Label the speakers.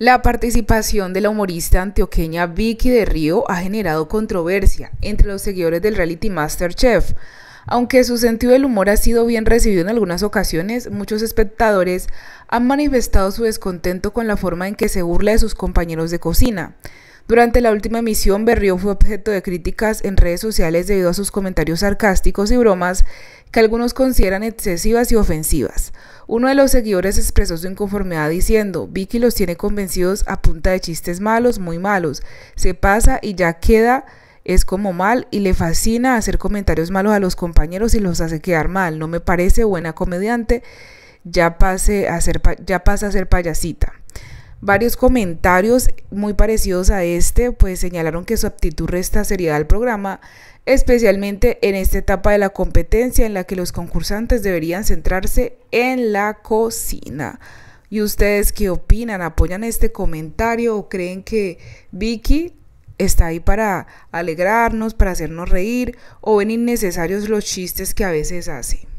Speaker 1: La participación de la humorista antioqueña Vicky de Río ha generado controversia entre los seguidores del reality MasterChef. Aunque su sentido del humor ha sido bien recibido en algunas ocasiones, muchos espectadores han manifestado su descontento con la forma en que se burla de sus compañeros de cocina. Durante la última emisión, Berrió fue objeto de críticas en redes sociales debido a sus comentarios sarcásticos y bromas que algunos consideran excesivas y ofensivas. Uno de los seguidores expresó su inconformidad diciendo, Vicky los tiene convencidos a punta de chistes malos, muy malos, se pasa y ya queda es como mal y le fascina hacer comentarios malos a los compañeros y los hace quedar mal. No me parece buena comediante, ya, pase a ser, ya pasa a ser payasita. Varios comentarios muy parecidos a este pues señalaron que su aptitud resta seriedad al programa, especialmente en esta etapa de la competencia en la que los concursantes deberían centrarse en la cocina. ¿Y ustedes qué opinan? ¿Apoyan este comentario o creen que Vicky está ahí para alegrarnos, para hacernos reír o ven innecesarios los chistes que a veces hace?